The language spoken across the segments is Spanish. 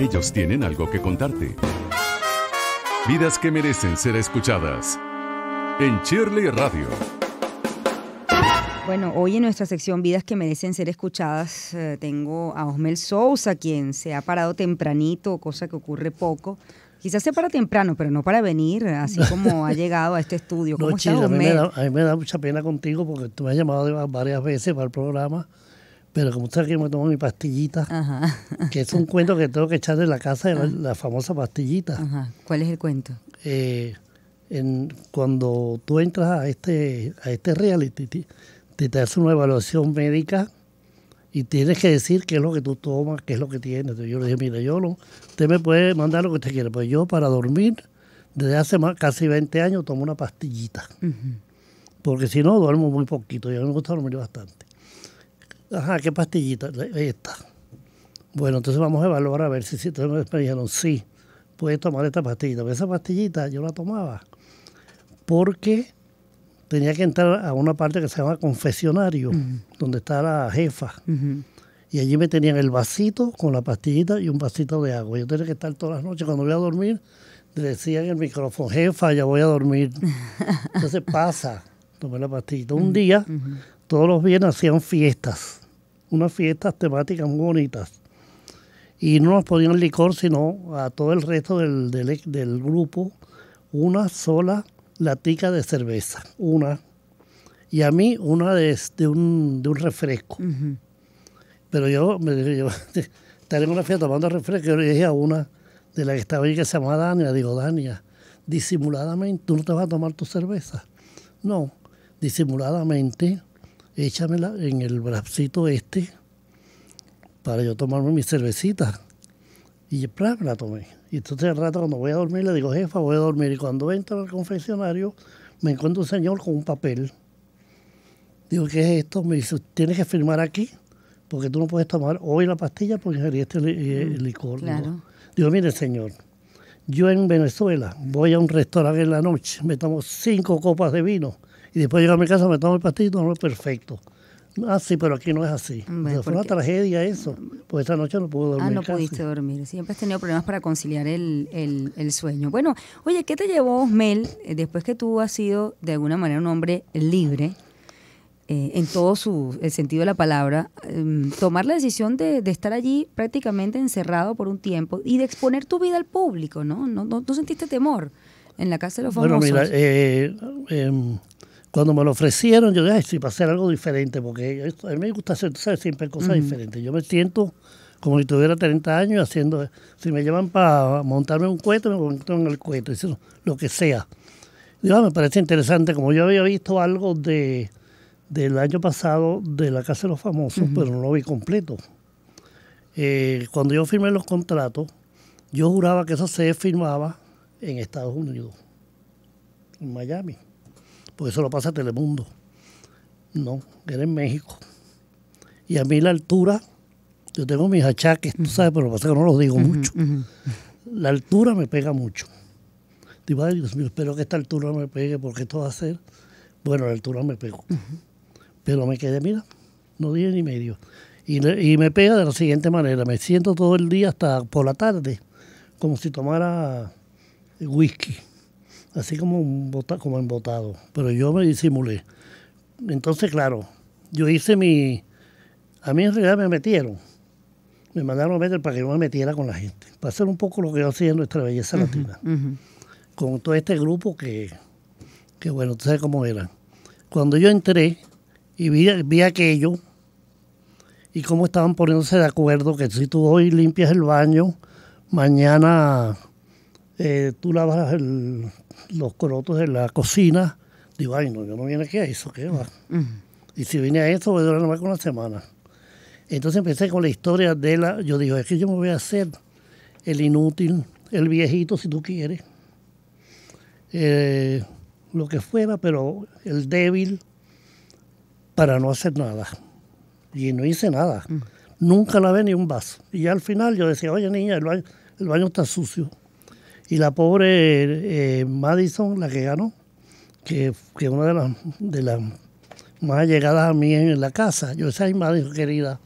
Ellos tienen algo que contarte. Vidas que merecen ser escuchadas. En Shirley Radio. Bueno, hoy en nuestra sección Vidas que merecen ser escuchadas eh, tengo a Osmel Sousa, quien se ha parado tempranito, cosa que ocurre poco. Quizás se para temprano, pero no para venir, así como ha llegado a este estudio. ¿Cómo a mí me da mucha pena contigo porque tú me has llamado varias veces para el programa pero como usted que me tomo mi pastillita, que es un cuento que tengo que echar de la casa, de la, ah. famosa pastillita. ¿Cuál es el cuento? Eh, cuando tú entras a este, a este reality, te, te, hace una evaluación médica y tienes que decir qué es lo que tú tomas, qué es lo que tienes. Yo le dije, mire, yo no, usted me puede mandar lo que usted quiera, pues yo para dormir, desde hace casi 20 años tomo una pastillita. Porque si no, duermo muy poquito Yo a mí me gusta dormir bastante. Ajá, ¿qué pastillita? Esta. Bueno, entonces vamos a evaluar a ver si, si me dijeron, sí, puedes tomar esta pastillita. Pero esa pastillita yo la tomaba porque tenía que entrar a una parte que se llama confesionario, donde está la jefa. Y allí me tenían el vasito con la pastillita y un vasito de agua. Yo tenía que estar todas las noches. Cuando voy a dormir, le decía en el micrófono, jefa, ya voy a dormir. Entonces pasa, tomé la pastillita. Un día, todos los viernes hacían fiestas unas fiestas temáticas muy bonitas. Y no nos ponían licor, sino a todo el resto del, grupo, una sola latica de cerveza, una. Y a mí una de, de, un, refresco. Pero yo, me, yo estaré en una fiesta tomando refresco, yo le dije a una de la que estaba ahí que se llama Dania, digo, Dania, disimuladamente, ¿tú no te vas a tomar tu cerveza? No, disimuladamente échamela en el bracito este para yo tomarme mi cervecita. Y plan, la tomé. Y entonces al rato cuando voy a dormir le digo, jefa, voy a dormir. Y cuando entro al confeccionario me encuentro un señor con un papel. Digo, ¿qué es esto? Me dice, tienes que firmar aquí porque tú no puedes tomar hoy la pastilla porque sería este eh, mm, licor. Digo, mire señor, yo en Venezuela voy a un restaurante en la noche, me tomo cinco copas de vino y después llego a mi casa, me tomo el pastito, no es perfecto. Ah, sí, pero aquí no es así. fue una tragedia eso, pues esta noche no pude dormir. Ah, no pudiste dormir. Siempre has tenido problemas para conciliar el, el, sueño. Bueno, oye, ¿qué te llevó Osmel después que tú has sido de alguna manera un hombre libre? Eh, en todo su, el sentido de la palabra, em, tomar la decisión de, estar allí prácticamente encerrado por un tiempo y de exponer tu vida al público, ¿no? ¿No, no, sentiste temor en la casa de los famosos? Bueno, mira, eh, em, cuando me lo ofrecieron, yo dije, Ay, sí, para hacer algo diferente, porque a mí me gusta hacer ¿sabes? siempre cosas diferentes. Yo me siento como si tuviera 30 años haciendo, si me llevan para montarme un cueto, me monto en el cohete, lo que sea. Digo, me parece interesante, como yo había visto algo de, del año pasado de la Casa de los Famosos, pero no lo vi completo. Eh, cuando yo firmé los contratos, yo juraba que eso se firmaba en Estados Unidos, en Miami porque eso lo pasa Telemundo. No, era en México. Y a mí la altura, yo tengo mis achaques, tú sabes, pero lo que pasa es que no los digo mucho. La altura me pega mucho. Digo, ay Dios mío, espero que esta altura me pegue, porque esto va a ser. Bueno, la altura me pegó. Pero me quedé, mira, no dije ni medio. y me pega de la siguiente manera: me siento todo el día hasta por la tarde, como si tomara whisky así como, bota, como embotado, pero yo me disimulé. Entonces, claro, yo hice mi... A mí en realidad me metieron, me mandaron a meter para que yo me metiera con la gente, para hacer un poco lo que yo hacía en nuestra belleza latina, con todo este grupo que, que bueno, tú sabes cómo era. Cuando yo entré y vi, vi aquello y cómo estaban poniéndose de acuerdo que si tú hoy limpias el baño, mañana eh, tú lavas el, los corotos de la cocina, digo, ay, no, yo no vine aquí a eso, ¿qué va? Y si vine a eso, voy a durar más una semana. Entonces empecé con la historia de la. Yo digo, es que yo me voy a hacer el inútil, el viejito, si tú quieres. Eh, lo que fuera, pero el débil para no hacer nada. Y no hice nada. Mm. Nunca lavé ni un vaso. Y al final yo decía, oye niña, el baño está sucio. Y la pobre eh, Madison, la que ganó, que, es una de las, de las más llegadas a mí en la casa, yo esa Madison, querida,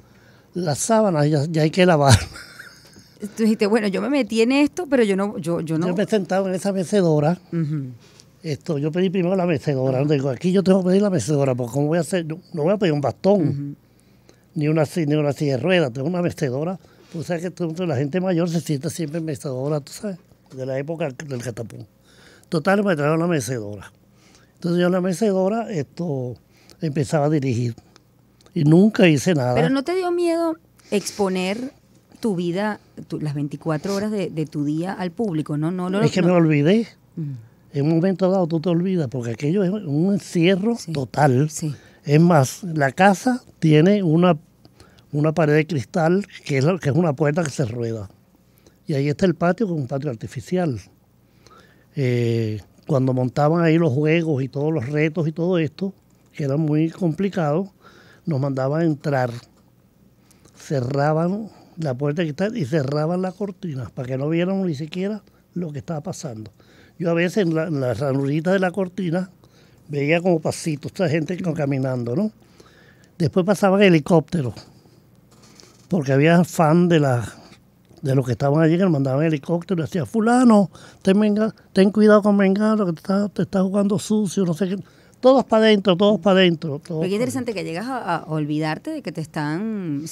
las sábanas ya, hay que lavar. Tú dijiste, bueno, yo me metí en esto, pero yo no... Yo, yo, no... yo me sentaba en esa mecedora. Esto, yo pedí primero la mecedora. aquí yo tengo que pedir la mecedora, porque ¿cómo voy a hacer? No, voy a pedir un bastón, ni, una, ni una silla de ruedas, tengo una mecedora. Tú sabes que la gente mayor se sienta siempre en mecedora, tú sabes de la época del catapú Total, me trajeron la mecedora. Entonces yo en la mecedora esto, empezaba a dirigir y nunca hice nada. Pero ¿no te dio miedo exponer tu vida, las 24 horas de, tu día al público? No, no, Es que me olvidé. Mm. En un momento dado tú te olvidas porque aquello es un encierro total. Es más, la casa tiene una, una pared de cristal que es, que es una puerta que se rueda. Y ahí está el patio, con un patio artificial. Eh, cuando montaban ahí los juegos y todos los retos y todo esto, que era muy complicado, nos mandaban a entrar, cerraban la puerta que y cerraban las cortinas para que no vieran ni siquiera lo que estaba pasando. Yo a veces en, la, las ranuritas de la cortina veía como pasitos, esta gente caminando, ¿no? Después pasaban helicópteros, porque había fan de la de los que estaban allí, que le mandaban helicóptero, hacia fulano, ten, venga, ten cuidado con Mengano, que te está, te está jugando sucio, no sé qué todos para adentro, todos para adentro. Es qué interesante que llegas a, olvidarte de que te están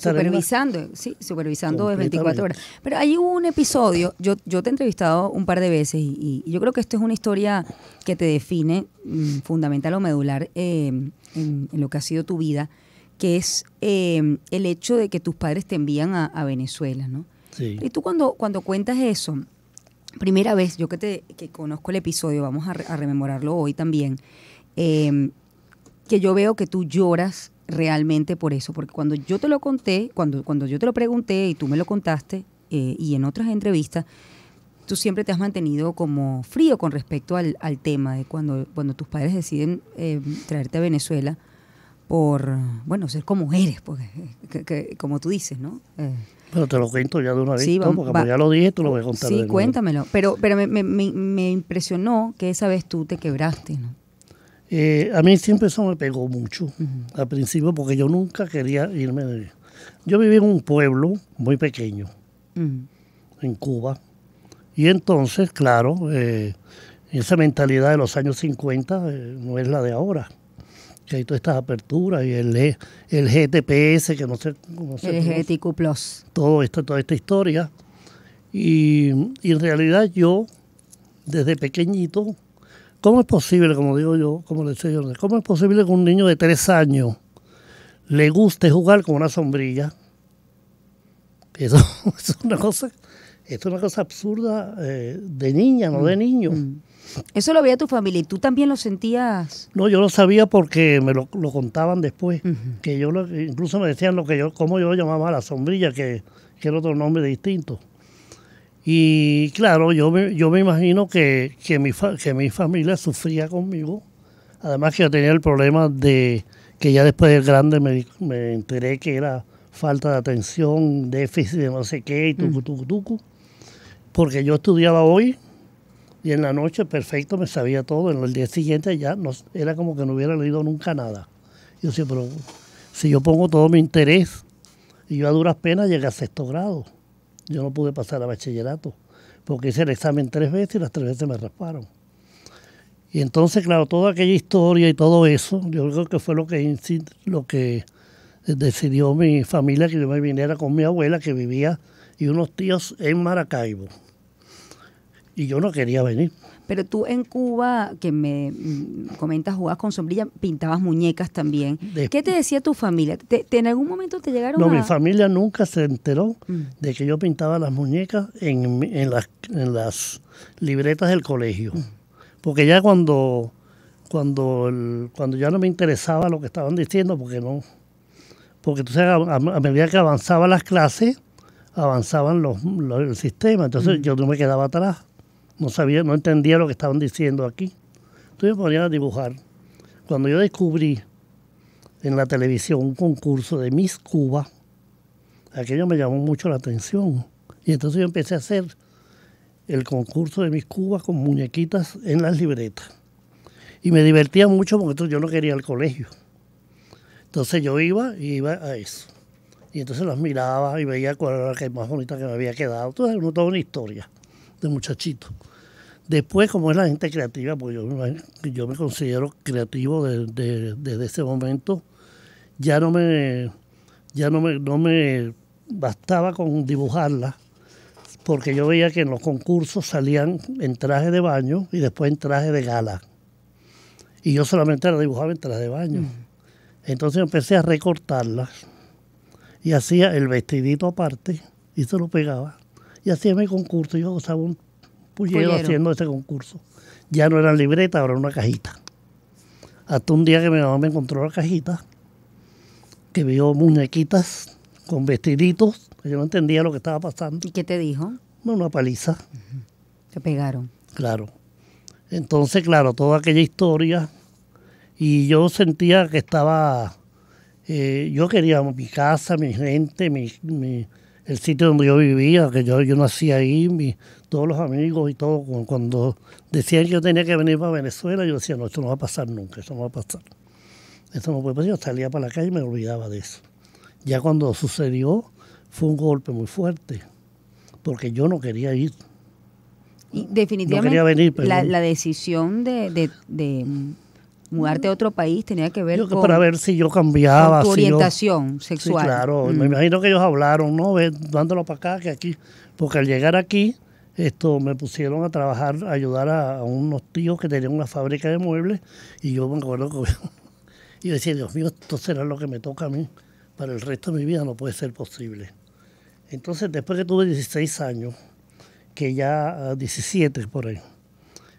supervisando, sí, supervisando es 24 horas. Pero hay un episodio, yo, yo te he entrevistado un par de veces y, yo creo que esto es una historia que te define mm, fundamental o medular eh, en, lo que ha sido tu vida que es eh, el hecho de que tus padres te envían a, Venezuela, ¿no? Y tú cuando, cuando cuentas eso, primera vez, yo que te conozco el episodio, vamos a, rememorarlo hoy también, eh, que yo veo que tú lloras realmente por eso, porque cuando yo te lo conté, cuando, cuando yo te lo pregunté y tú me lo contaste, eh, y en otras entrevistas, tú siempre te has mantenido como frío con respecto al, tema de cuando, cuando tus padres deciden traerte a Venezuela por, bueno, ser como eres, porque, pues, como tú dices, ¿no? pero eh, te lo cuento ya de una vez, sí, porque ya lo dije, tú lo voy a contar. Sí, cuéntamelo, pero, pero me, impresionó que esa vez tú te quebraste, ¿no? Eh, a mí siempre eso me pegó mucho, al principio, porque yo nunca quería irme de... Yo viví en un pueblo muy pequeño, mm. en Cuba, y entonces, claro, eh, esa mentalidad de los años 50 no es la de ahora que hay todas estas aperturas y el, eh, el GTPS, que no sé cómo se El GTQ Plus. Todo esto, toda esta historia. Y, en realidad yo, desde pequeñito, ¿cómo es posible, como digo yo, como le decía cómo es posible que un niño de tres años le guste jugar con una sombrilla? Eso, es una cosa, es una cosa absurda eh, de niña, no de mm, niño. Mm. Eso lo veía tu familia y tú también lo sentías. No, yo lo sabía porque me lo, contaban después. Que yo incluso me decían lo que yo, cómo yo llamaba la sombrilla, que, era otro nombre distinto. Y claro, yo me, yo me imagino que, que, mi familia sufría conmigo. Además que yo tenía el problema de que ya después de grande me, me enteré que era falta de atención, déficit de no sé qué y tucu, tucu, tucu. Porque yo estudiaba hoy, y en la noche, perfecto, me sabía todo. En el día siguiente ya no, era como que no hubiera leído nunca nada. Yo decía, pero si yo pongo todo mi interés, y yo a duras penas llegué a sexto grado. Yo no pude pasar a bachillerato, porque hice el examen tres veces y las tres veces me rasparon. Y entonces, claro, toda aquella historia y todo eso, yo creo que fue lo que, lo que decidió mi familia que yo me viniera con mi abuela que vivía y unos tíos en Maracaibo y yo no quería venir. Pero tú en Cuba, que me mm, comentas, jugabas con sombrilla, pintabas muñecas también. ¿Qué te decía tu familia? ¿Te, en algún momento te llegaron no, a...? mi familia nunca se enteró mm. de que yo pintaba las muñecas en, las, las libretas del colegio. Mm. Porque ya cuando, cuando, cuando ya no me interesaba lo que estaban diciendo, porque no... Porque tú a, a, medida que avanzaban las clases, avanzaban los, el sistema. Entonces yo no me quedaba atrás no sabía, no entendía lo que estaban diciendo aquí. Entonces me ponían a dibujar. Cuando yo descubrí en la televisión un concurso de Miss Cuba, aquello me llamó mucho la atención. Y entonces yo empecé a hacer el concurso de Miss Cuba con muñequitas en las libretas. Y me divertía mucho porque entonces yo no quería el al colegio. Entonces yo iba y iba a eso. Y entonces las miraba y veía cuál era la que más bonita que me había quedado. Entonces, uno toda una historia de muchachito. Después, como es la gente creativa, pues yo, me considero creativo desde ese momento, ya no me, ya no me, no me bastaba con dibujarla, porque yo veía que en los concursos salían en traje de baño y después en traje de gala. Y yo solamente la dibujaba en traje de baño. Entonces empecé a recortarla y hacía el vestidito aparte y se lo pegaba y hacía mi concurso. Yo usaba un pullero, haciendo ese concurso. Ya no eran libreta ahora era una cajita. Hasta un día que mi mamá me encontró la cajita, que vio muñequitas con vestiditos. Yo no entendía lo que estaba pasando. ¿Y qué te dijo? una paliza. Te pegaron. Claro. Entonces, claro, toda aquella historia. Y yo sentía que estaba. Eh, yo quería mi casa, mi gente, mi, el sitio donde yo vivía, que yo, yo nací ahí, mi, todos los amigos y todo, cuando decían que yo tenía que venir para Venezuela, yo decía, no, esto no va a pasar nunca, esto no va a pasar. Esto no puede pasar. Yo salía para la calle y me olvidaba de eso. Ya cuando sucedió, fue un golpe muy fuerte, porque yo no quería ir. definitivamente la, decisión de mudarte a otro país tenía que ver yo, con. Para ver si yo cambiaba. tu orientación sexual. claro, me mm. imagino que ellos hablaron, ¿no? Dándolo para acá, que aquí. Porque al llegar aquí, esto me pusieron a trabajar, a ayudar a, unos tíos que tenían una fábrica de muebles. Y yo me acuerdo que. yo decía, Dios mío, esto será lo que me toca a mí. Para el resto de mi vida no puede ser posible. Entonces, después que tuve 16 años, que ya 17 ah, por ahí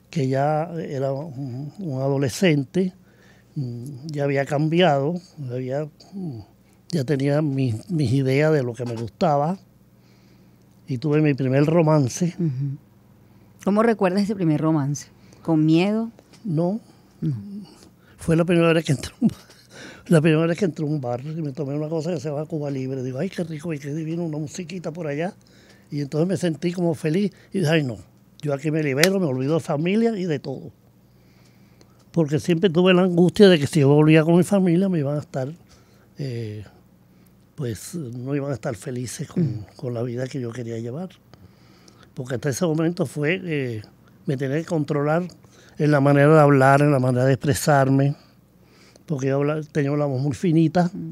que ya era un, adolescente, mm, ya había cambiado, había, mm, ya tenía mis, ideas de lo que me gustaba y tuve mi primer romance. ¿Cómo recuerdas ese primer romance? ¿Con miedo? No. Fue la primera vez que entré La primera vez que entré a un bar y me tomé una cosa que se llama Cuba Libre. Digo, ay, qué rico y qué divino, una musiquita por allá. Y entonces me sentí como feliz y dije, ay, no, yo aquí me libero, me olvido de familia y de todo. Porque siempre tuve la angustia de que si yo volvía con mi familia me iban a estar, eh, pues no iban a estar felices mm. con, la vida que yo quería llevar. Porque hasta ese momento fue, eh, me tenía que controlar en la manera de hablar, en la manera de expresarme, porque yo tenía una voz muy finita, mm.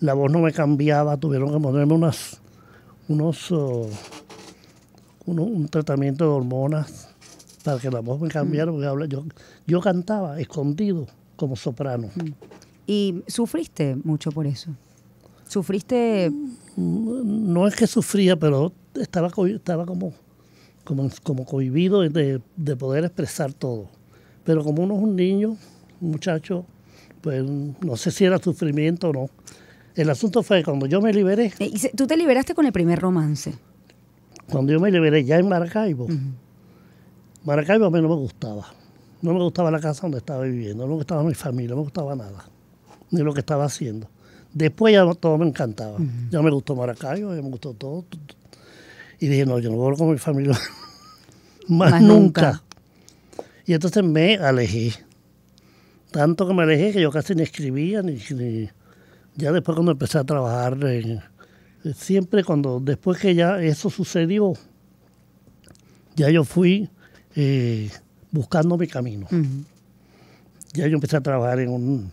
la voz no me cambiaba, tuvieron que ponerme unas, unos... Oh, un tratamiento de hormonas para que la voz me cambiara, mm. porque yo, yo cantaba escondido como soprano. Mm. ¿Y sufriste mucho por eso? ¿Sufriste? Mm, no es que sufría, pero estaba, estaba como, como, cohibido de, de poder expresar todo. Pero como uno es un niño, un muchacho, pues no sé si era sufrimiento o no. El asunto fue cuando yo me liberé. Eh, ¿Tú te liberaste con el primer romance? Cuando yo me liberé ya en Maracaibo, Maracaibo a mí no me gustaba. No me gustaba la casa donde estaba viviendo, no me gustaba mi familia, no me gustaba nada, ni lo que estaba haciendo. Después ya todo me encantaba. Ya me gustó Maracaibo, ya me gustó todo. Y dije, no, yo no vuelvo con mi familia más, nunca. Y entonces me alejé. Tanto que me alejé que yo casi ni escribía, ni... ya después cuando empecé a trabajar en eh, siempre cuando, después que ya eso sucedió, ya yo fui eh, buscando mi camino. Ya yo empecé a trabajar en, un,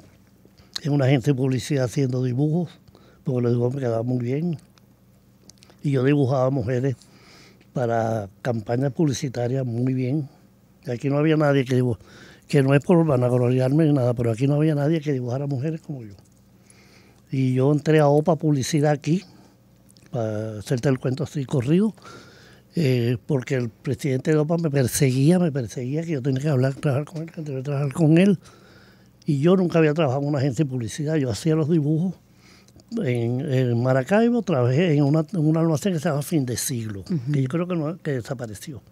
en una agencia de publicidad haciendo dibujos, porque los dibujos me quedaban muy bien. Y yo dibujaba mujeres para campañas publicitarias muy bien. Y aquí no había nadie que dibujara, que no es por vanagloriarme ni nada, pero aquí no había nadie que dibujara mujeres como yo. Y yo entré a OPA Publicidad aquí, para hacerte el cuento así corrido, eh, porque el presidente de me perseguía, me perseguía que yo tenía que hablar, trabajar con él, trabajar con él. Y yo nunca había trabajado en una agencia de publicidad, yo hacía los dibujos. En, Maracaibo trabajé en, una, en almacén que se llama Fin de Siglo, que yo creo que, no, que desapareció.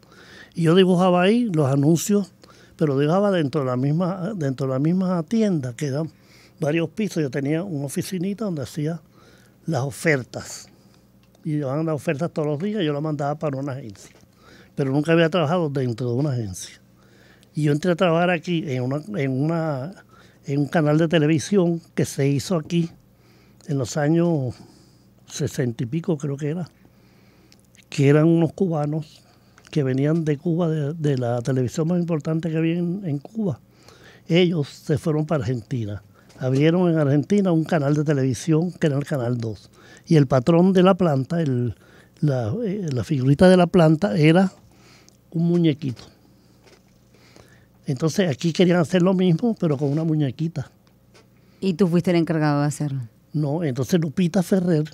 Y yo dibujaba ahí los anuncios, pero dibujaba dentro de la misma, dentro de la misma tienda, que eran varios pisos. Yo tenía una oficinita donde hacía las ofertas y llevaban las ofertas todos los días, yo las mandaba para una agencia. Pero nunca había trabajado dentro de una agencia. Y yo entré a trabajar aquí en, una, en, una, en un canal de televisión que se hizo aquí en los años sesenta y pico, creo que era, que eran unos cubanos que venían de Cuba, de, la televisión más importante que había en Cuba. Ellos se fueron para Argentina abrieron en Argentina un canal de televisión que era el Canal 2. Y el patrón de la planta, eh, la, figurita de la planta, era un muñequito. Entonces aquí querían hacer lo mismo, pero con una muñequita. ¿Y tú fuiste el encargado de hacerlo? No, entonces Lupita Ferrer,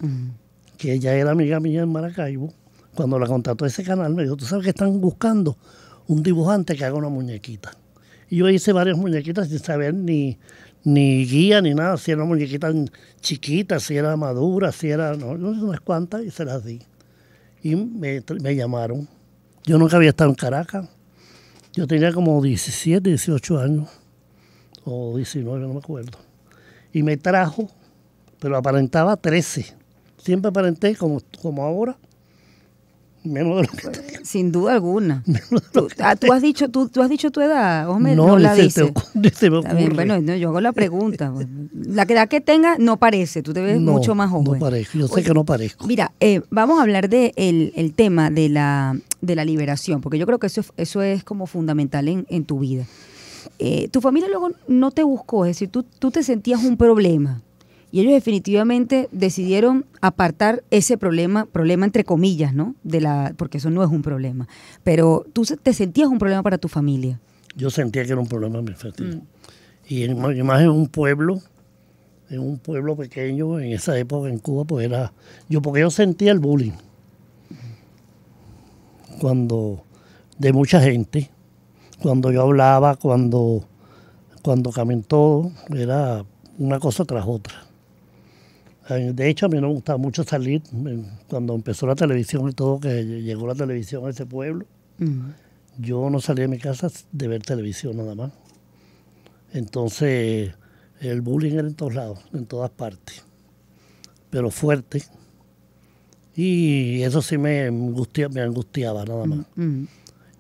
que ella era amiga mía en Maracaibo, cuando la contrató ese canal, me dijo, tú sabes que están buscando un dibujante que haga una muñequita. Y yo hice varias muñequitas sin saber ni, ni guía ni nada, si era una muñequita chiquita, si era madura, si era, no, unas cuántas y se las di. Y me, llamaron. Yo nunca había estado en Caracas. Yo tenía como 17, 18 años, o 19, no me acuerdo. Y me trajo, pero aparentaba 13. Siempre aparenté, como, como ahora, pues, sin duda alguna. Ah, ¿Tú, has dicho, tú, has dicho tu edad, hombre? no, la bueno, yo hago la pregunta. Pues. la edad que tenga no parece, tú te ves mucho más joven. No parezco, yo sé que no parezco. Mira, eh, vamos a hablar de el, tema de la, de la liberación, porque yo creo que eso, eso es como fundamental en, tu vida. Eh, tu familia luego no te buscó, es decir, tú, tú te sentías un problema y ellos definitivamente decidieron apartar ese problema, problema entre comillas, ¿no? De la, porque eso no es un problema. Pero tú te sentías un problema para tu familia. Yo sentía que era un problema mi familia. Mm. Y más en un pueblo, en un pueblo pequeño, en esa época en Cuba, pues era. Yo, porque yo sentía el bullying. Cuando. de mucha gente. Cuando yo hablaba, cuando. cuando caminó era una cosa tras otra. Eh, de hecho, a mí me gustaba mucho salir. Cuando empezó la televisión y todo, que llegó la televisión a ese pueblo, yo no salía de mi casa de ver televisión nada más. Entonces, el bullying era en todos lados, en todas partes, pero fuerte. Y eso sí me, angustiaba nada más.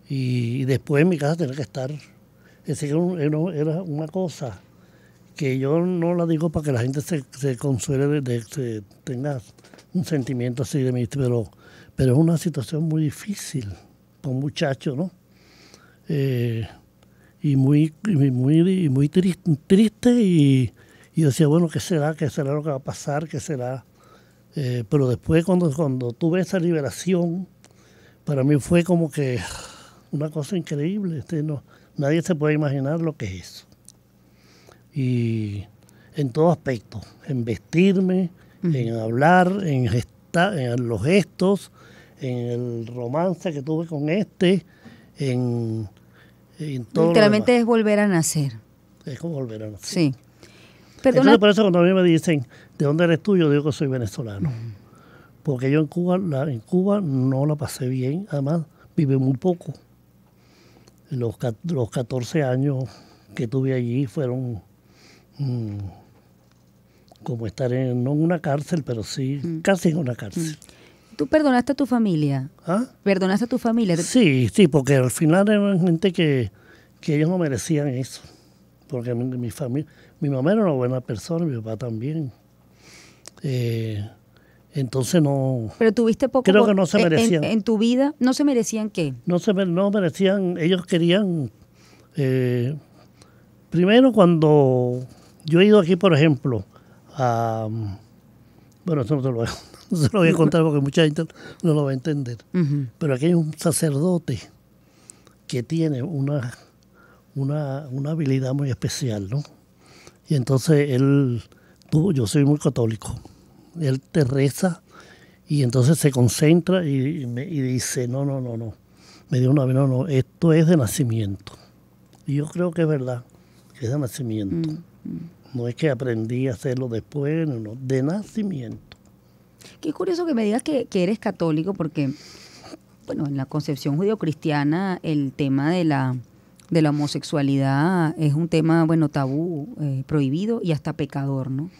y, después en mi casa tenía que estar. ese era una cosa que yo no la digo para que la gente se, consuele, de, de, tenga un sentimiento así de mí, pero, pero es una situación muy difícil para un muchacho, ¿no? Eh, y muy, muy, muy triste y, yo decía, bueno, ¿qué será? ¿Qué será lo que va a pasar? ¿Qué será? Eh, pero después cuando, cuando tuve esa liberación, para mí fue como que una cosa increíble. Este, no, nadie se puede imaginar lo que es eso y en todo aspecto, en vestirme, en hablar, en, los gestos, en el romance que tuve con este, en, todo. Literalmente es volver a nacer. Es como volver a nacer. Sí. Entonces, por eso cuando a mí me dicen, ¿de dónde eres tú? Yo digo que soy venezolano. Porque yo en Cuba, en Cuba no la pasé bien, además vive muy poco. Los, los 14 años que tuve allí fueron Mm. como estar en, no una cárcel, pero sí mm. casi en una mm. cárcel. ¿Tú perdonaste a tu familia? ¿Ah? ¿Perdonaste a tu familia? Sí, sí, porque al final eran gente que, ellos no merecían eso. Porque mi, familia, mi mamá era una buena persona, mi papá también. Eh, entonces no. Pero tuviste poco. Creo que no se merecían. En, tu vida no se merecían qué. No se no merecían. Ellos querían. Eh, primero cuando yo he ido aquí, por ejemplo, a... Bueno, eso no se lo voy a, contar porque mucha gente no lo va a entender. Pero aquí hay un sacerdote que tiene una, una, una habilidad muy especial, ¿no? Y entonces él tuvo, yo soy muy católico, él te reza y entonces se concentra y, dice, no, no, no, no, me dio una no, no, esto es de nacimiento. Y yo creo que es verdad, que es de nacimiento. Mm, mm. No es que aprendí a hacerlo después, no, de nacimiento. Qué curioso que me digas que, eres católico, porque, bueno, en la concepción judio-cristiana el tema de la, de la homosexualidad es un tema, bueno, tabú, eh, prohibido y hasta pecador, ¿no?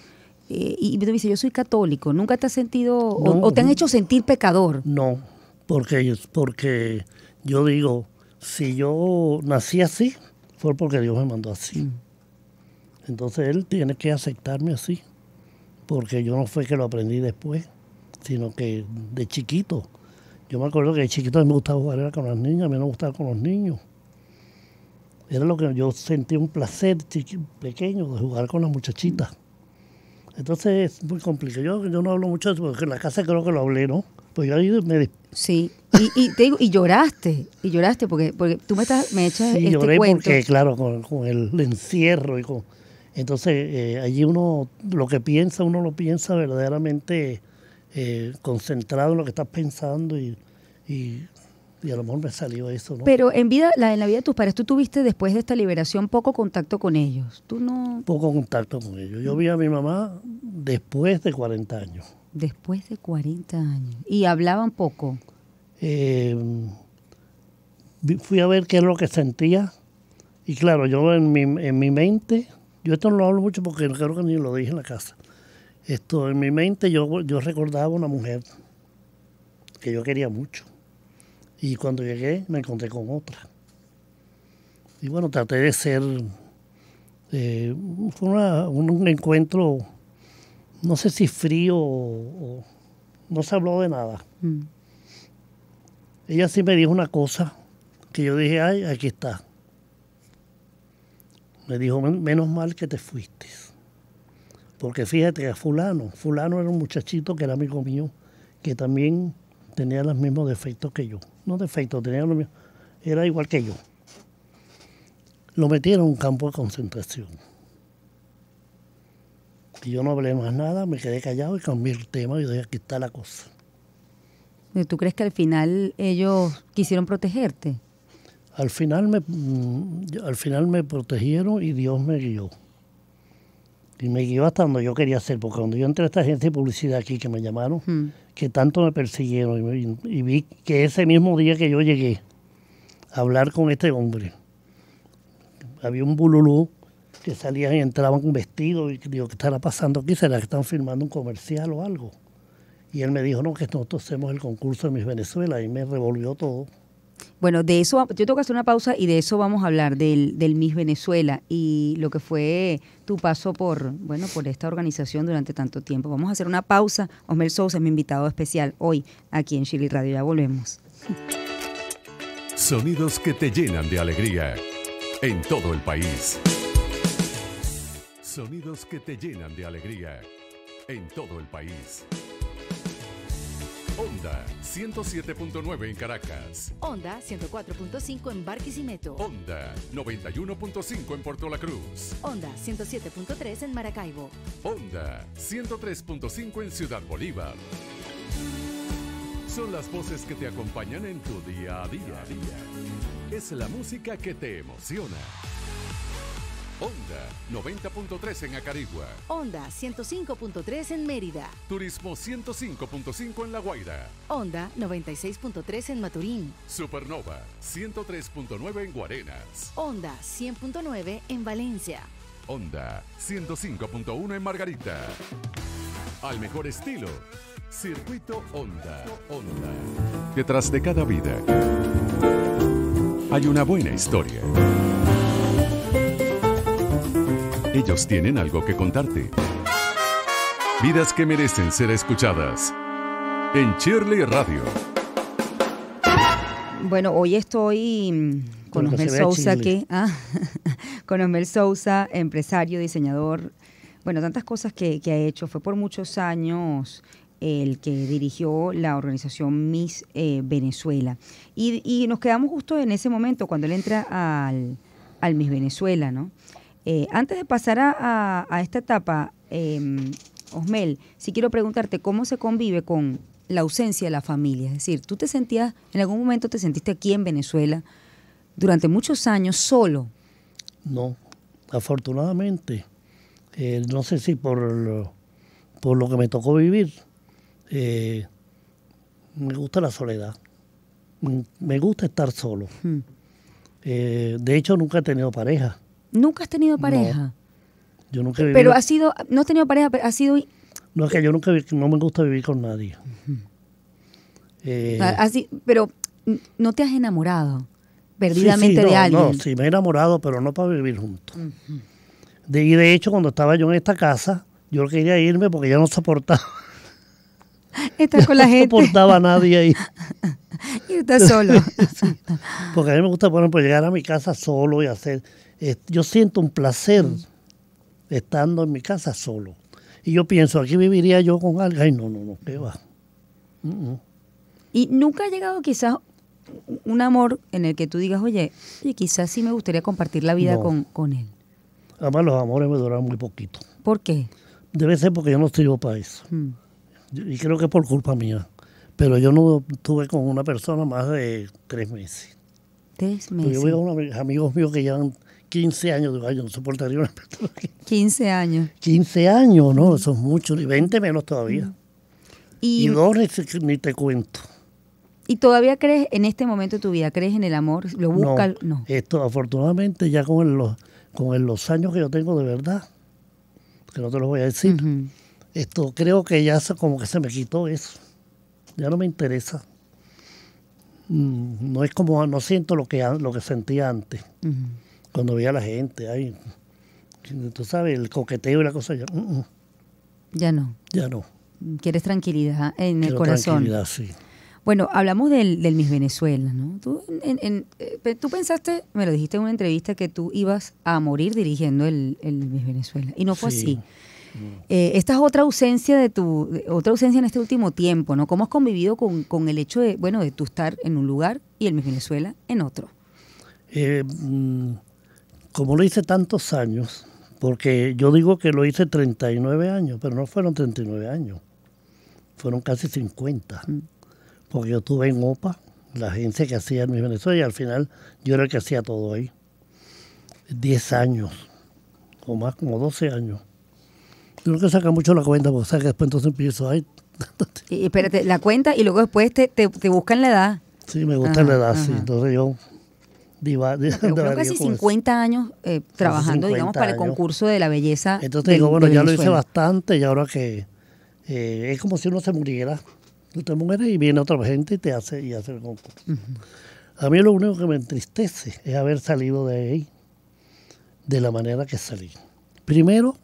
Eh, y me dice, yo soy católico, ¿nunca te has sentido o, te han hecho sentir pecador? No, porque, porque yo digo, si yo nací así, fue porque Dios me mandó así. Mm. Entonces él tiene que aceptarme así, porque yo no fue que lo aprendí después, sino que de chiquito. Yo me acuerdo que de chiquito a mí me gustaba jugar con las niñas, a mí no me gustaba con los niños. Era lo que yo sentía un placer pequeño de jugar con las muchachitas. Entonces es muy complicado. Yo, no hablo mucho de eso porque en la casa creo que lo hablé, ¿no? Pues yo ahí me... Sí, y, y, te digo, y lloraste, y lloraste porque, porque tú me, estás, me echas sí, este lloré porque, claro, con el encierro y con entonces, eh, allí uno, lo que piensa, uno lo piensa verdaderamente eh, concentrado en lo que estás pensando y, y, a lo mejor me salió eso. Pero en, vida, la, en la vida de tus padres, tú tuviste después de esta liberación poco contacto con ellos. ¿Tú no... Poco contacto con ellos. Yo vi a mi mamá después de 40 años. Después de 40 años. ¿Y hablaban poco? Em, fui a ver qué es lo que sentía. Y claro, yo en mi, en mi mente yo esto no lo hablo mucho porque no creo que ni lo dije en la casa. Esto, en mi mente yo, yo recordaba una mujer que yo quería mucho. Y cuando llegué me encontré con otra. Y bueno, traté de ser... Eh, fue un, encuentro, no sé si frío o... no se habló de nada. Mm. Ella sí me dijo una cosa que yo dije, ay, aquí está. Me dijo, menos mal que te fuiste. Porque fíjate, a fulano, fulano era un muchachito que era amigo mío, que también tenía los mismos defectos que yo. No defectos, tenía los mismos, era igual que yo. Lo metieron en un campo de concentración. Y yo no hablé más nada, me quedé callado y cambié el tema y dije, aquí está la cosa. ¿Y tú crees que al final ellos quisieron protegerte? Al final me, mm, al final me protegieron y Dios me guió. Y me guió hasta donde yo quería ser, porque cuando yo entré a esta agencia de publicidad aquí que me llamaron, hmm. que tanto me persiguieron, y, vi que ese mismo día que yo llegué a hablar con este hombre, había un bululú que salían y entraba con vestido, y digo, ¿qué estará pasando aquí? ¿Será que están firmando un comercial o algo? Y él me dijo, no, que nosotros hacemos el concurso de mis Venezuela, y me revolvió todo. Bueno, de eso, yo tengo que hacer una pausa y de eso vamos a hablar, del, Miss Venezuela y lo que fue tu paso por, bueno, por esta organización durante tanto tiempo. Vamos a hacer una pausa. Osmel Sousa es mi invitado especial hoy aquí en Chile Radio. Ya volvemos. Sonidos que te llenan de alegría en todo el país. Sonidos que te llenan de alegría en todo el país. Onda 107.9 en Caracas. Onda 104.5 en Barquisimeto. Onda 91.5 en Puerto La Cruz. Onda 107.3 en Maracaibo. Onda 103.5 en Ciudad Bolívar. Son las voces que te acompañan en tu día a día. Es la música que te emociona. Onda 90.3 en Acarigua. Onda 105.3 en Mérida. Turismo 105.5 en La Guaira. Onda 96.3 en Maturín. Supernova, 103.9 en Guarenas. Onda 100.9 en Valencia. Onda 105.1 en Margarita. Al mejor estilo. Circuito Onda Onda. Detrás de cada vida hay una buena historia ellos tienen algo que contarte. Vidas que merecen ser escuchadas. En Shirley Radio. Bueno, hoy estoy mm, con Sousa, que, ah, con Sousa, empresario, diseñador, bueno, tantas cosas que, ha hecho. Fue por muchos años el que dirigió la organización Miss eh, Venezuela. Y, y, nos quedamos justo en ese momento cuando él entra al, al Miss Venezuela, ¿no? Eh, antes de pasar a, esta etapa, em, Osmel, si quiero preguntarte cómo se convive con la ausencia de la familia. Es decir, tú te sentías, en algún momento te sentiste aquí en Venezuela durante muchos años solo. No, afortunadamente. Eh, no sé si por, por lo que me tocó vivir, eh, me gusta la soledad. Mm, me gusta estar solo. Mm. de hecho, nunca he tenido pareja. ¿Nunca has tenido pareja? Yo nunca he vivido... Pero ha sido, no has tenido pareja, pero ha sido... No, es que yo nunca no me gusta vivir con nadie. Eh, Así, pero no te has enamorado perdidamente de alguien. No, sí, me he enamorado, pero no para vivir juntos. y de hecho, cuando estaba yo en esta casa, yo quería irme porque ya no soportaba. Estás con la gente. No soportaba a nadie ahí. y estás solo. porque a mí me gusta, por ejemplo, llegar a mi casa solo y hacer eh, yo siento un placer mm. estando en mi casa solo. Y yo pienso, aquí viviría yo con alguien. Y no, no, no, qué va. Mm, mm. Y nunca ha llegado quizás un amor en el que tú digas, oye, y quizás sí me gustaría compartir la vida con, él. Además, los amores me duran muy poquito. ¿Por qué? Debe ser porque yo no estoy yo para eso. Y creo que es por culpa mía. Pero yo no estuve con una persona más de tres meses. Tres meses. yo veo a unos amigos míos que ya han... 15 años, digo, yo no soportaría una 15 años. 15 años, ¿no? Eso muchos, mucho, y 20 menos todavía. Y, dos ni, te cuento. ¿Y todavía crees en este momento de tu vida? ¿Crees en el amor? ¿Lo buscas? No, Esto, afortunadamente, ya con, los, con los años que yo tengo de verdad, que no te lo voy a decir, esto creo que ya como que se me quitó eso. Ya no me interesa. Mm, no es como, no siento lo que, lo que sentía antes cuando veía la gente, ahí, tú sabes, el coqueteo y la cosa ya. Mm, mm. Ya no. Ya no. Quieres tranquilidad en el corazón. Tranquilidad, sí. Bueno, hablamos del, del Miss Venezuela, ¿no? Eh, tú, pensaste, me lo dijiste en una entrevista, que tú ibas a morir dirigiendo el, el Miss Venezuela. Y no fue así. Mm. Eh, esta es otra ausencia de tu, otra ausencia en este último tiempo, ¿no? ¿Cómo has convivido con, con el hecho de, bueno, de tú estar en un lugar y el Miss Venezuela en otro? Eh, como lo hice tantos años, porque yo digo que lo hice 39 años, pero no fueron 39 años, fueron casi 50, mm. porque yo estuve en OPA, la agencia que hacía en mi Venezuela, y al final yo era el que hacía todo ahí. 10 años, o más, como 12 años. Yo creo que saca mucho la cuenta, porque después entonces empiezo ahí. y espérate, la cuenta y luego después te, buscan la edad. Sí, me gusta la edad, sí. Entonces yo yo casi 50 años eh, trabajando, digamos, para el concurso de la belleza. Entonces digo, bueno, ya lo hice bastante y ahora que eh, es como si uno se muriera. Tú te mueres y viene otra gente y te hace, y hace el concurso. A mí lo único que me entristece es haber salido de ahí de la manera que salí. Primero,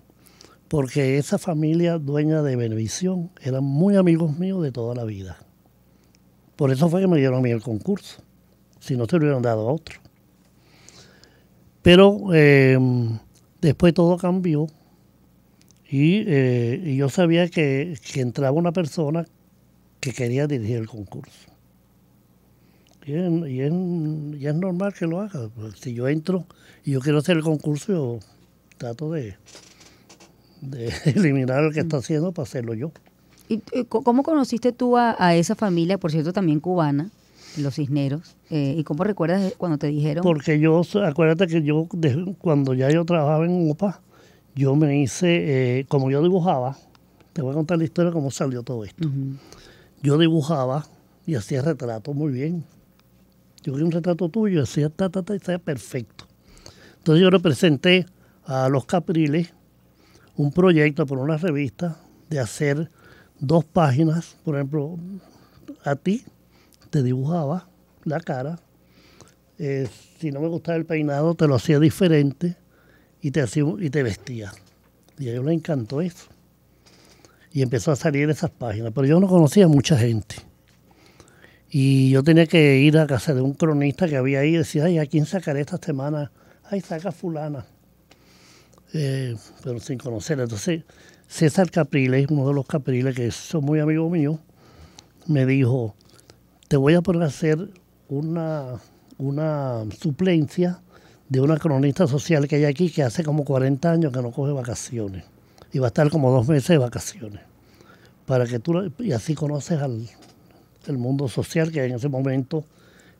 porque esa familia dueña de Benevisión eran muy amigos míos de toda la vida. Por eso fue que me dieron a mí el concurso. Si no, se lo hubieran dado a otro. Pero eh, después todo cambió y, eh, yo sabía que, entraba una persona que quería dirigir el concurso. Y es, normal que lo haga. Pues, si yo entro y yo quiero hacer el concurso, yo trato de, eliminar lo que está haciendo para hacerlo yo. ¿Y eh, cómo conociste tú a esa familia, por cierto, también cubana? los cisneros. Eh, ¿Y cómo recuerdas cuando te dijeron? Porque yo, acuérdate que yo, cuando ya yo trabajaba en UPA, yo me hice, eh, como yo dibujaba, te voy a contar la historia de cómo salió todo esto. Yo dibujaba y hacía retratos muy bien. Yo vi un retrato tuyo, hacía ta, ta, ta, y estaba perfecto. Entonces yo representé a los Capriles un proyecto por una revista de hacer dos páginas, por ejemplo, a ti te dibujaba la cara. Eh, si no me gustaba el peinado, te lo hacía diferente y te, hacía, y te Y a ella le encantó eso. Y empezó a salir esas páginas. Pero yo no conocía a mucha gente. Y yo tenía que ir a casa de un cronista que había ahí y decía, ay, ¿a quién sacaré esta semana? Ay, saca fulana. Eh, pero sin conocerla. Entonces, César Capriles, uno de los Capriles, que son muy amigo mío, me dijo, te voy a poner a hacer una, una suplencia de una cronista social que hay aquí que hace como 40 años que no coge vacaciones y va a estar como dos meses de vacaciones para que tú y así conoces al el mundo social que en ese momento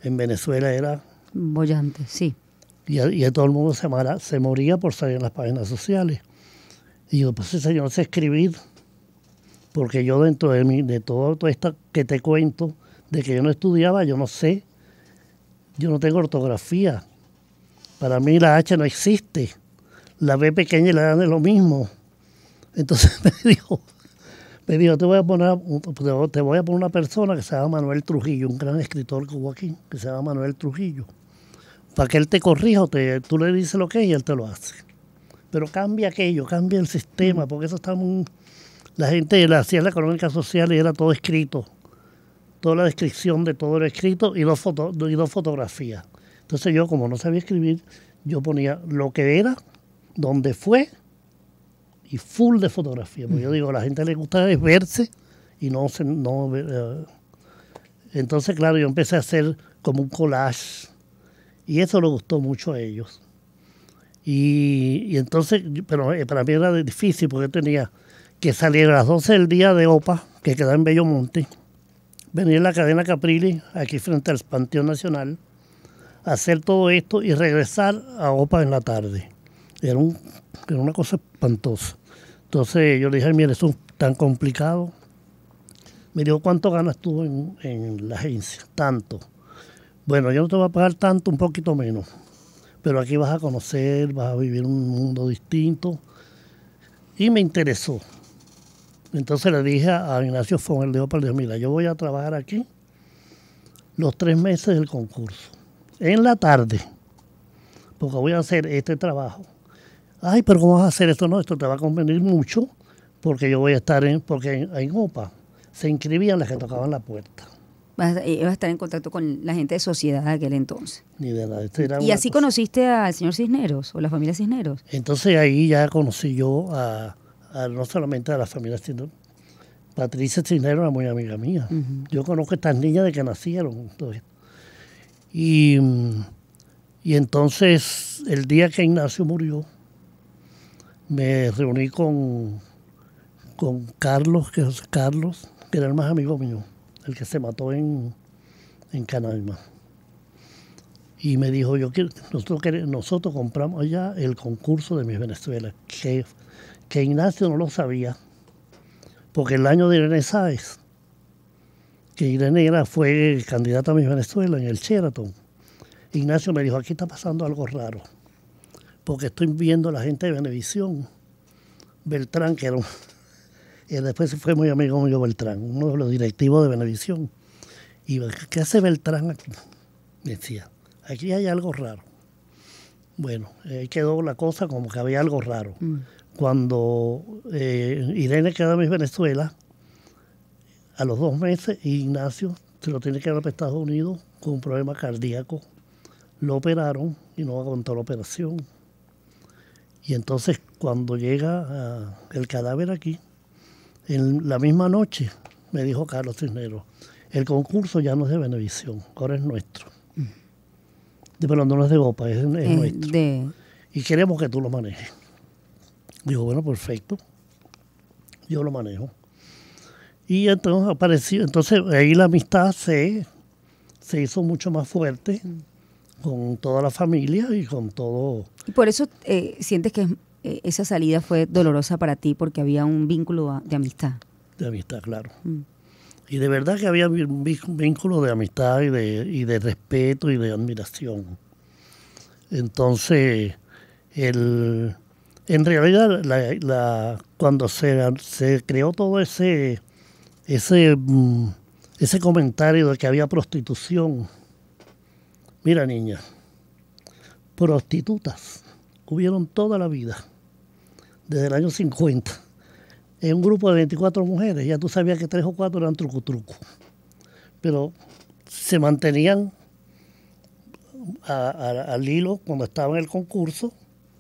en Venezuela era bollante, sí. Y, y todo el mundo se, mara, se moría por salir en las páginas sociales. Y yo, pues ese señor sé escribir, porque yo dentro de, mí, de todo esto que te cuento, de que yo no estudiaba, yo no sé, yo no tengo ortografía. Para mí la H no existe. La B pequeña y la dan es lo mismo. Entonces me dijo, me te voy a poner, te voy a una persona que se llama Manuel Trujillo, un gran escritor que hubo aquí, que se llama Manuel Trujillo. Para que él te corrija, te, tú le dices lo que es y él te lo hace. Pero cambia aquello, cambia el sistema, mm. porque eso está La gente la hacía la económica social y era todo escrito toda la descripción de todo lo escrito y dos, foto, y dos fotografías. Entonces yo, como no sabía escribir, yo ponía lo que era, dónde fue y full de fotografía. Porque yo digo, a la gente le gusta verse y no... no eh, entonces, claro, yo empecé a hacer como un collage y eso le gustó mucho a ellos. Y, y, entonces, pero eh, para mí era difícil porque tenía que salir a las 12 del día de OPA, que quedaba en Bello Monte venir a la cadena Caprile, aquí frente al Panteón Nacional, hacer todo esto y regresar a OPA en la tarde. Era, era una cosa espantosa. Entonces yo le dije, mire, eso es tan complicado. Me dijo, ¿cuánto ganas tú en, en la agencia? Tanto. Bueno, yo no te voy a pagar tanto, un poquito menos. Pero aquí vas a conocer, vas a vivir un mundo distinto. Y me interesó. Entonces le dije a Ignacio Fon, el le dije, mira, yo voy a trabajar aquí los tres meses del concurso, en la tarde, porque voy a hacer este trabajo. Ay, pero ¿cómo vas a hacer esto? No, esto te va a convenir mucho, porque yo voy a estar en, porque en, OPA se inscribían las que tocaban la puerta. Eh, vas a, estar en contacto con la gente de sociedad de aquel entonces. Ni ¿Y así conociste al señor Cisneros o la familia Cisneros? Entonces ahí ya conocí yo a, no solamente a la familia sino Patricia Trinero era muy amiga mía. Yo conozco estas niñas de que nacieron. Y, y entonces, el día que Ignacio murió, me reuní con, con Carlos, que Carlos, que era el más amigo mío, el que se mató en, en Canaima y me dijo, yo nosotros, compramos allá el concurso de Miss Venezuela, que, Ignacio no lo sabía, porque el año de Irene Sáez, que Irene era, fue candidata a Miss Venezuela en el Sheraton, Ignacio me dijo, aquí está pasando algo raro, porque estoy viendo a la gente de Venevisión, Beltrán, que era y después fue muy amigo mío Beltrán, uno de los directivos de Venevisión. Y ¿qué hace Beltrán aquí? Me decía aquí hay algo raro. Bueno, eh, quedó la cosa como que había algo raro. Mm. Cuando eh, Irene queda en Venezuela, a los dos meses Ignacio se lo tiene que dar a Estados Unidos con un problema cardíaco. Lo operaron y no aguantó la operación. Y entonces cuando llega ah, el cadáver aquí, en la misma noche, me dijo Carlos Cisneros, el concurso ya no es de Benevisión, ahora es nuestro pero no es de copa, es, eh, nuestro. Y queremos que tú lo manejes. Dijo, bueno, perfecto. Yo lo manejo. Y entonces apareció, entonces ahí la amistad se, se hizo mucho más fuerte con toda la familia y con todo. Y por eso eh, sientes que eh, esa salida fue dolorosa para ti, porque había un vínculo de amistad. De amistad, claro. Mm. Y de verdad que había un vínculo de amistad y de, y de respeto y de admiración. Entonces, el, en realidad, cuando se, se creó todo ese, ese, mm, ese comentario de que había prostitución, mira niña, prostitutas hubieron toda la vida, desde el año 50 en un grupo de 24 mujeres, ya tú sabías que tres o cuatro eran truco-truco, pero se mantenían al hilo cuando estaba en el concurso,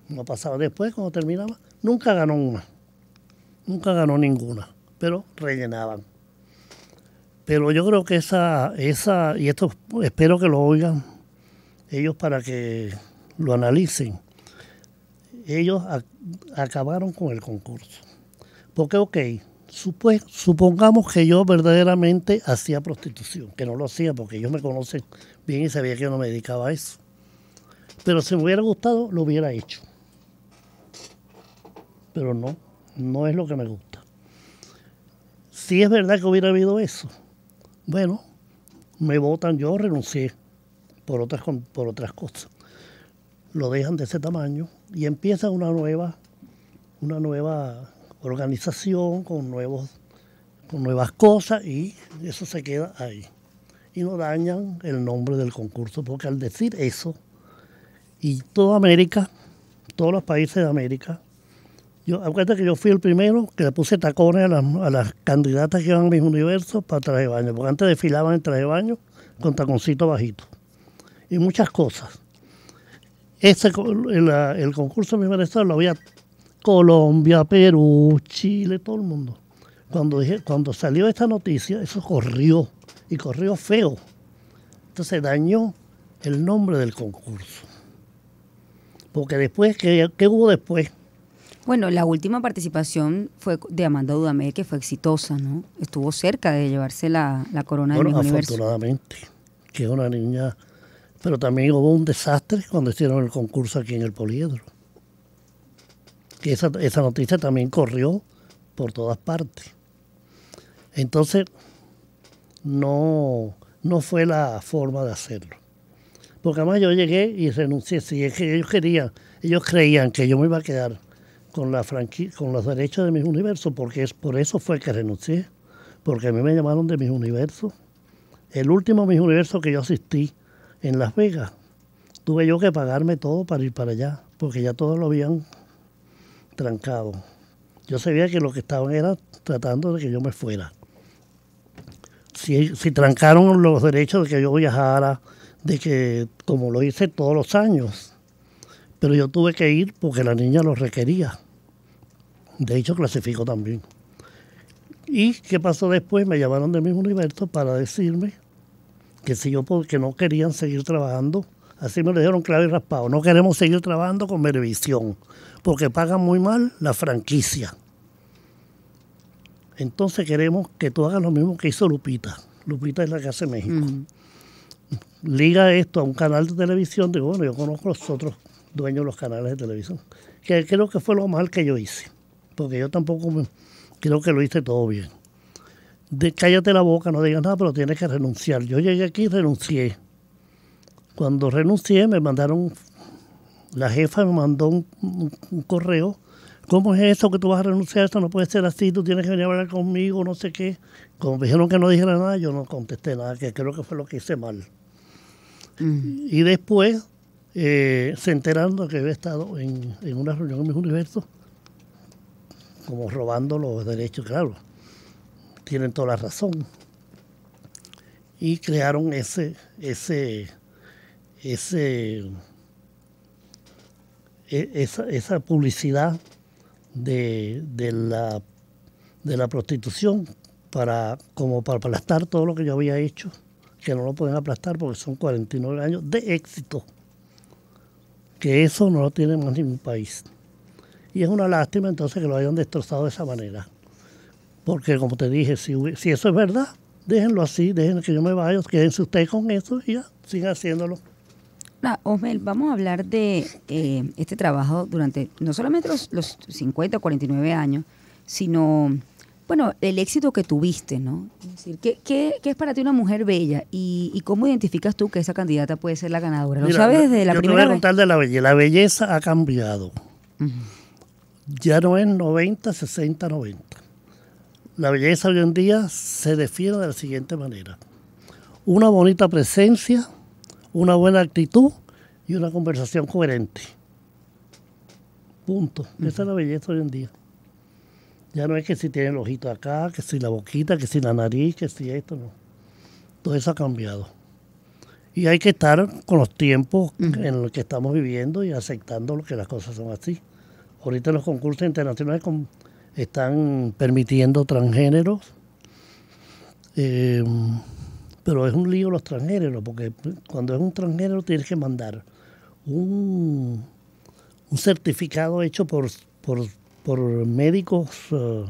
no pasaba después, cuando terminaba, nunca ganó una, nunca ganó ninguna, pero rellenaban. Pero yo creo que esa, esa, y esto espero que lo oigan ellos para que lo analicen, ellos acabaron con el concurso. Porque, ok, supongamos que yo verdaderamente hacía prostitución, que no lo hacía porque ellos me conocen bien y sabía que yo no me dedicaba a eso. Pero si me hubiera gustado, lo hubiera hecho. Pero no, no es lo que me gusta. Si es verdad que hubiera habido eso, bueno, me votan, yo renuncié por otras, por otras cosas. Lo dejan de ese tamaño y empieza una nueva, una nueva organización, con, nuevos, con nuevas cosas y eso se queda ahí. Y no dañan el nombre del concurso, porque al decir eso, y toda América, todos los países de América, yo, acuérdate que yo fui el primero que le puse tacones a las, candidatas que van a mis universos para traje de baño, porque antes desfilaban en traje de baño con taconcito bajito. Y muchas cosas. Este, el, concurso de mi lo había Colombia, Perú, Chile, todo el mundo. Cuando, dije, cuando salió esta noticia, eso corrió y corrió feo. Entonces dañó el nombre del concurso. Porque después, ¿qué, hubo después? Bueno, la última participación fue de Amanda Dudamel, que fue exitosa, ¿no? Estuvo cerca de llevarse la, corona de del Universo. afortunadamente, que es una niña... Pero también hubo un desastre cuando hicieron el concurso aquí en el Poliedro que esa, noticia también corrió por todas partes. Entonces, no, no fue la forma de hacerlo. Porque además yo llegué y renuncié. Si es que ellos querían, ellos creían que yo me iba a quedar con la con los derechos de mis universos, porque es, por eso fue que renuncié. Porque a mí me llamaron de mis universos. El último mis universos que yo asistí en Las Vegas, tuve yo que pagarme todo para ir para allá, porque ya todos lo habían trancado. Yo sabía que lo que estaban era tratando de que yo me fuera. Si, trancaron los derechos de que yo viajara, de que, como lo hice todos los años, pero yo tuve que ir porque la niña lo requería. De hecho, clasificó también. ¿Y qué pasó después? Me llamaron del mismo universo para decirme que si yo, porque no querían seguir trabajando Así me lo dijeron clave y raspado. No queremos seguir trabajando con Merevisión porque pagan muy mal la franquicia. Entonces queremos que tú hagas lo mismo que hizo Lupita. Lupita es la que hace México. Mm. Liga esto a un canal de televisión. Digo, bueno, yo conozco los otros dueños de los canales de televisión. Que creo que fue lo mal que yo hice. Porque yo tampoco creo que lo hice todo bien. cállate la boca, no digas nada, pero tienes que renunciar. Yo llegué aquí y renuncié. Cuando renuncié me mandaron, la jefa me mandó un, correo ¿Cómo es eso que tú vas a renunciar? Eso no puede ser así, tú tienes que venir a hablar conmigo, no sé qué. Como dijeron que no dijera nada, yo no contesté nada, que creo que fue lo que hice mal. Mm. Y después, eh, se enterando que había estado en, una reunión en mis universos, como robando los derechos, claro. Tienen toda la razón. Y crearon ese, ese ese, e, esa, esa publicidad de, la, de la prostitución para, como para aplastar todo lo que yo había hecho, que no lo pueden aplastar porque son 49 años de éxito, que eso no lo tiene más ningún país. Y es una lástima entonces que lo hayan destrozado de esa manera. Porque como te dije, si, si eso es verdad, déjenlo así, déjenlo que yo me vaya, quédense ustedes con eso y ya, sigan haciéndolo. Osmel, vamos a hablar de eh, este trabajo durante no solamente los, 50 o 49 años, sino, bueno, el éxito que tuviste, ¿no? Es decir, ¿qué, es para ti una mujer bella y, cómo identificas tú que esa candidata puede ser la ganadora? ¿Lo sabes desde la yo primera te voy a contar de la belleza. La belleza ha cambiado. Ya no es 90, 60, 90. La belleza hoy en día se define de la siguiente manera. Una bonita presencia, una buena actitud y una conversación coherente. Punto. Esa es la belleza hoy en día. Ya no es que si tiene el ojito acá, que si la boquita, que si la nariz, que si esto, no. Todo eso ha cambiado. Y hay que estar con los tiempos en los que estamos viviendo y aceptando que las cosas son así. Ahorita los concursos internacionales están permitiendo transgéneros. Eh, pero es un lío los transgéneros, porque cuando es un transgénero tienes que mandar un, certificado hecho por, por, médicos, eh,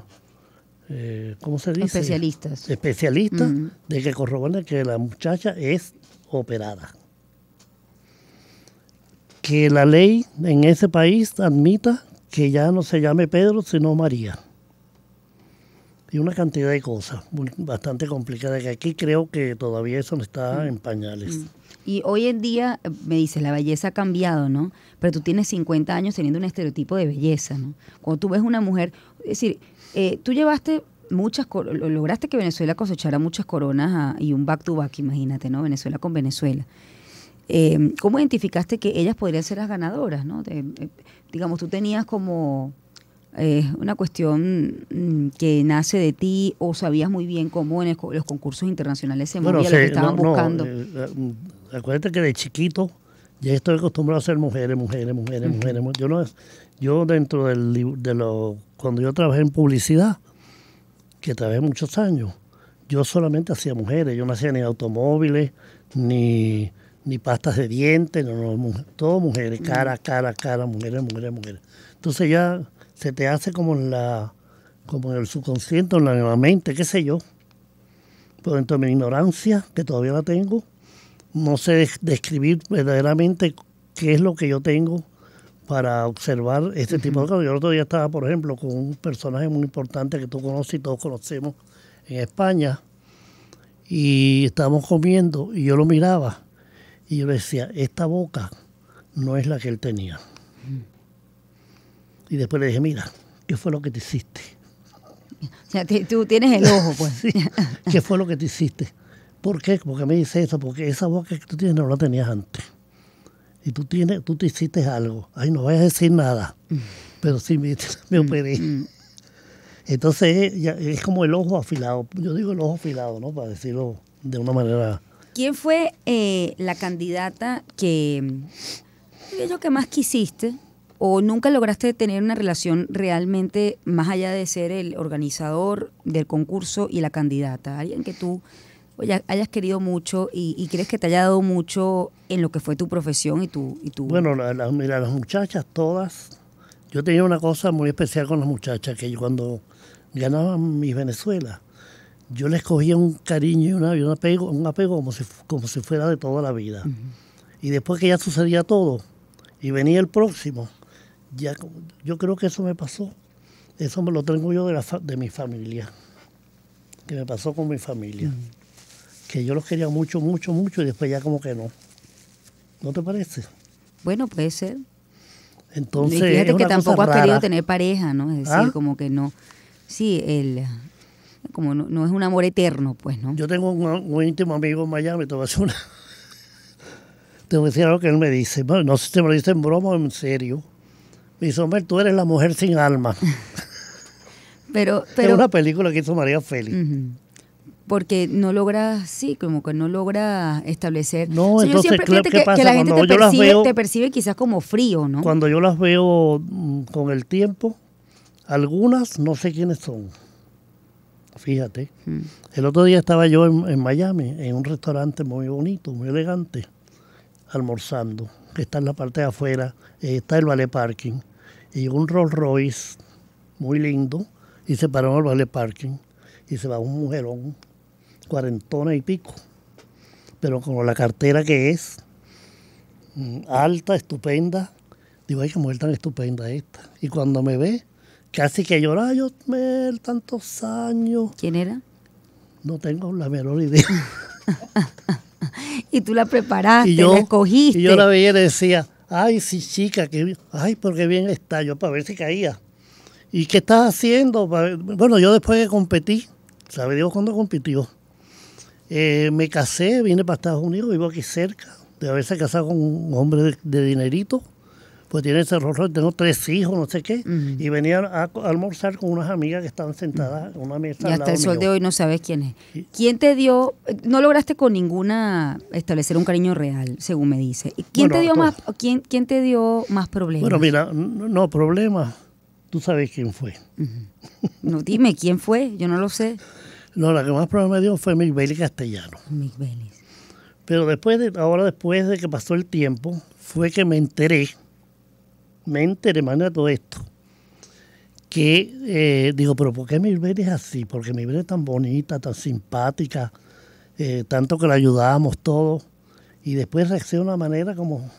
eh, ¿cómo se dice? Especialistas. Especialistas, de que corrobora que la muchacha es operada. Que la ley en ese país admita que ya no se llame Pedro, sino María y una cantidad de cosas bastante complicadas que aquí creo que todavía eso no está mm. en pañales. Mm. Y hoy en día, me dices, la belleza ha cambiado, ¿no? Pero tú tienes 50 años teniendo un estereotipo de belleza, ¿no? Cuando tú ves una mujer, es decir, eh, tú llevaste muchas lograste que Venezuela cosechara muchas coronas ah, y un back to back, imagínate, ¿no? Venezuela con Venezuela. Em, ¿Cómo identificaste que ellas podrían ser las ganadoras, ¿no? Eh, digamos, tú tenías como es una cuestión mm, que nace de ti o sabías muy bien cómo en los concursos internacionales se movía lo que estaban buscando. Eh, eh, mm, acuérdate que de chiquito ya estoy acostumbrado a ser mujeres, mujeres, mujeres, mujeres. Yo no yo dentro del de lo cuando yo trabajé en publicidad, que trabajé muchos años, yo solamente hacía mujeres, yo no hacía ni automóviles, ni, pastas de dientes, todo mujeres, cara, cara, cara, mujeres, mujeres, mujeres. Entonces ya se te hace como en la como el subconsciente, en la mente, qué sé yo. Pero dentro de mi ignorancia, que todavía la tengo, no sé describir verdaderamente qué es lo que yo tengo para observar este tipo de cosas. Yo el otro día estaba, por ejemplo, con un personaje muy importante que tú conoces y todos conocemos en España, y estábamos comiendo, y yo lo miraba, y yo decía, esta boca no es la que él tenía. Y después le dije, mira, ¿qué fue lo que te hiciste? O sea, tú tienes el ojo, pues. ¿Qué fue lo que te hiciste? ¿Por qué? Porque me dice eso, porque esa boca que tú tienes no la tenías antes. Y tú, tienes, tú te hiciste algo. Ay, no voy a decir nada. Pero sí me, mm, operé. Mm. Entonces eh, es como el ojo afilado. Yo digo el ojo afilado, ¿no? Para decirlo de una manera. ¿Quién fue eh, la candidata que, yo que más quisiste o nunca lograste tener una relación realmente más allá de ser el organizador del concurso y la candidata, alguien que tú hayas querido mucho y, crees que te haya dado mucho en lo que fue tu profesión y tu... Y tu... Bueno, las muchachas todas, yo tenía una cosa muy especial con las muchachas, que yo cuando ganaban mis Venezuela, yo les cogía un cariño y, un apego, un apego como, si, como si fuera de toda la vida. Y después que ya sucedía todo, y venía el próximo, ya, yo creo que eso me pasó. Eso me lo tengo yo de, mi familia, que me pasó con mi familia. Mm. Que yo los quería mucho, mucho, mucho y después ya como que no. ¿No te parece? Bueno, puede ser. Entonces, fíjate que tampoco has querido tener pareja, ¿no? Es decir, ¿Ah? como que no. Sí, él como no, es un amor eterno, pues, ¿no? Yo tengo un, íntimo amigo en Miami, te voy a decir una. Te voy a decir algo que él me dice. Bueno, no sé si me lo dice en broma o en serio. Sommer, tú eres la mujer sin alma. pero, pero es una película que hizo María Félix. Porque no logra, sí, como que no logra establecer. No, entonces, ¿qué pasa? la gente te percibe, te percibe, quizás como frío, ¿no? Cuando yo las veo mm, con el tiempo, algunas no sé quiénes son. Fíjate. Mm. El otro día estaba yo en, en Miami, en un restaurante muy bonito, muy elegante, almorzando, que está en la parte de afuera, eh, está el ballet parking y un Rolls Royce muy lindo y se paró en el parking y se va un mujerón, cuarentona y pico, pero con la cartera que es, mm, alta, estupenda, digo, ay, qué mujer tan estupenda esta. Y cuando me ve, casi que llora, yo me tantos años. ¿Quién era? No tengo la menor idea. y tú la preparaste, yo, la escogiste. Y yo la veía y le decía, Ay, sí, chica, que, ay, porque bien está. Yo para ver si caía. ¿Y qué estás haciendo? Bueno, yo después que competí, sabe Dios cuándo compitió. Eh, me casé, vine para Estados Unidos, vivo aquí cerca, de haberse casado con un hombre de dinerito pues tiene ese rostro, tengo tres hijos, no sé qué, y venía a, almorzar con unas amigas que estaban sentadas en una mesa. Y hasta el sol de hoy no sabes quién es. ¿Quién te dio, no lograste con ninguna establecer un cariño real, según me dice? ¿Quién, te, dio más, ¿quién, quién te dio más problemas? Bueno, mira, no, problemas, tú sabes quién fue. No, dime quién fue, yo no lo sé. No, la que más problemas me dio fue Miguel Castellano. Miguel. Pero después de, ahora después de que pasó el tiempo, fue que me enteré me enteré, hermano, de todo esto. Que eh, digo, pero ¿por qué mi es así? Porque mi es tan bonita, tan simpática, eh, tanto que la ayudábamos todos. Y después reaccionó de una manera como.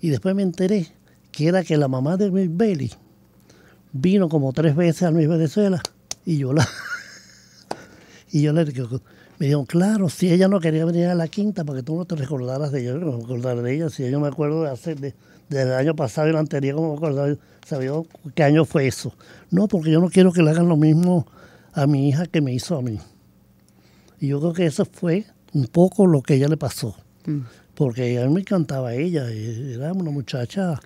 Y después me enteré que era que la mamá de mi Belly vino como tres veces a Miss Venezuela y yo la. y yo le me dijo, claro, si ella no quería venir a la quinta, para que tú no te recordaras de ella, yo no me de ella, si yo me acuerdo de hacer de, del año pasado y el anterior, como acuerdo sabía qué año fue eso? No, porque yo no quiero que le hagan lo mismo a mi hija que me hizo a mí. Y yo creo que eso fue un poco lo que ella le pasó. Mm. Porque a mí me encantaba ella, era una muchacha.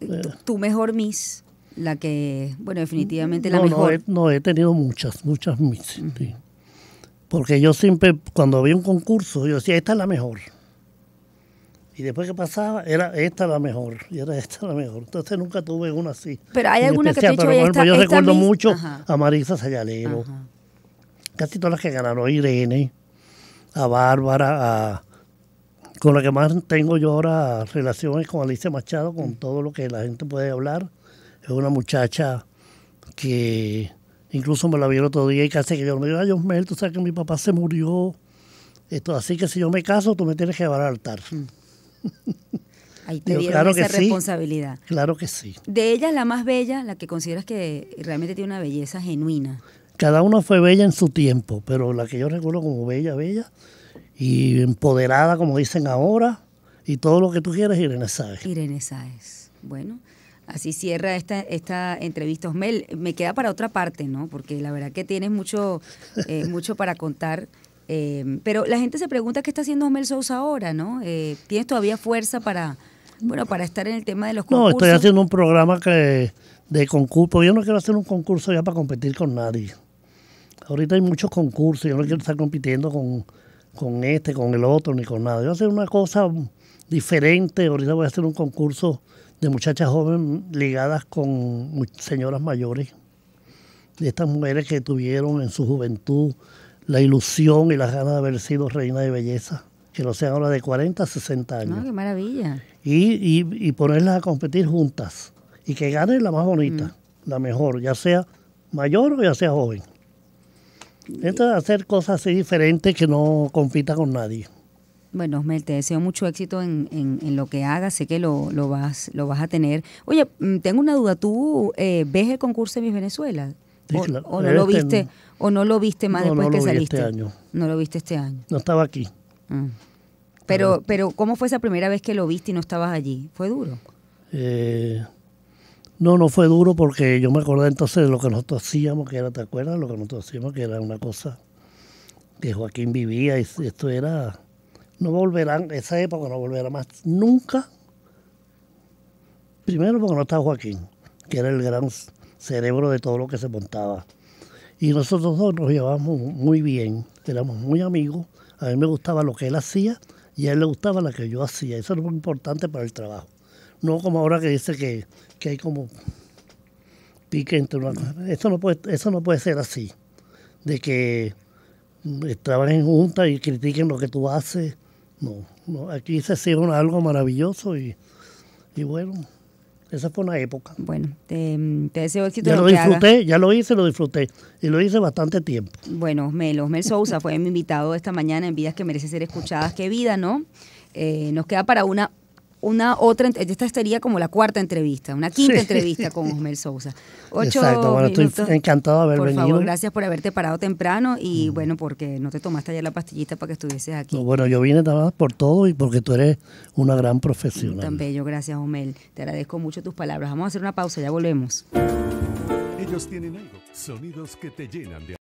Eh, eh. Tu mejor Miss, la que, bueno, definitivamente la mejor. No he, tenido muchas, muchas Miss. Porque yo siempre, cuando había un concurso, yo decía, esta es la mejor. Y después que pasaba, era esta la mejor, y era esta la mejor. Entonces nunca tuve una así. Pero hay alguna que te he dicho, pero, esta, yo recuerdo mucho a Marisa Sallalero, Casi todas las que ganaron, a Irene, a Bárbara, con la que más tengo yo ahora relaciones con Alicia Machado, con mm. todo lo que la gente puede hablar. Es una muchacha que incluso me la vi el otro día y casi que yo me digo, ay Osmel, tú sabes que mi papá se murió. Esto, así que si yo me caso, tú me tienes que llevar al altar. Mm. Ahí te esa responsabilidad. claro que sí. De ellas, la más bella, la que consideras que realmente tiene una belleza genuina. Cada una fue bella en su tiempo, pero la que yo recuerdo como bella, bella y empoderada, como dicen ahora, y todo lo que tú quieres, Irene Sáez. Irene Sáez. Bueno, Así cierra esta, esta entrevista. Osmel, me queda para otra parte, ¿no? Porque la verdad que tienes mucho, eh, mucho para contar Em, pero la gente se pregunta qué está haciendo Mel Sousa ahora, ¿no? Eh, ¿Tienes todavía fuerza para, bueno, para estar en el tema de los concursos? No, estoy haciendo un programa que de concurso. Yo no quiero hacer un concurso ya para competir con nadie. Ahorita hay muchos concursos, yo no quiero estar compitiendo con, con este, con el otro, ni con nada. Yo voy a hacer una cosa diferente. Ahorita voy a hacer un concurso de muchachas jóvenes ligadas con señoras mayores, de estas mujeres que tuvieron en su juventud la ilusión y las ganas de haber sido reina de belleza, que lo sea ahora de 40 a 60 años. Ah, ¡Qué maravilla! Y, y, ponerlas a competir juntas y que ganen la más bonita, mm. la mejor, ya sea mayor o ya sea joven. Entonces, hacer cosas así diferentes que no compita con nadie. Bueno, Osmel, te deseo mucho éxito en, en, lo que hagas, sé que lo, vas, lo vas a tener. Oye, mm, tengo una duda, ¿tú eh, ves el concurso de Mis Venezuela? o, no lo este viste, o no lo viste más después no que este saliste. Este año. No lo viste este año. No estaba aquí. Mm. Pero, pero, ¿cómo fue esa primera vez que lo viste y no estabas allí? ¿Fue duro? Eh, no, no fue duro porque yo me acordé entonces de lo que nosotros hacíamos, que era, ¿te acuerdas? Lo que nosotros hacíamos, que era una cosa que Joaquín vivía y esto era... No volverán, esa época no volverá más nunca. Primero porque no estaba Joaquín, que era el gran cerebro de todo lo que se montaba. Y nosotros dos nos llevamos muy bien, éramos muy amigos, a mí me gustaba lo que él hacía y a él le gustaba lo que yo hacía, eso era muy importante para el trabajo. No como ahora que dice que, hay como pique entre una cosa. Eso no puede, eso no puede ser así, de que trabajen juntas y critiquen lo que tú haces. No, aquí se hace algo maravilloso y, y bueno. Esa fue una época. Bueno, te, deseo éxito. Ya lo, lo disfruté, ya lo hice, lo disfruté. Y lo hice bastante tiempo. Bueno, Osmel, Mel Sousa fue mi invitado esta mañana en Vidas que merecen ser escuchadas. Qué vida, ¿no? Eh, nos queda para una una otra, esta estaría como la cuarta entrevista, una quinta entrevista con Osmel Sousa. Ocho Exacto, bueno, estoy encantado de haber por Favor, gracias por haberte parado temprano y mm. bueno, porque no te tomaste ayer la pastillita para que estuvieses aquí. bueno, yo vine nada más por todo y porque tú eres una gran profesional. Tan bello, gracias Osmel. Te agradezco mucho tus palabras. Vamos a hacer una pausa, ya volvemos. Ellos tienen algo, sonidos que te llenan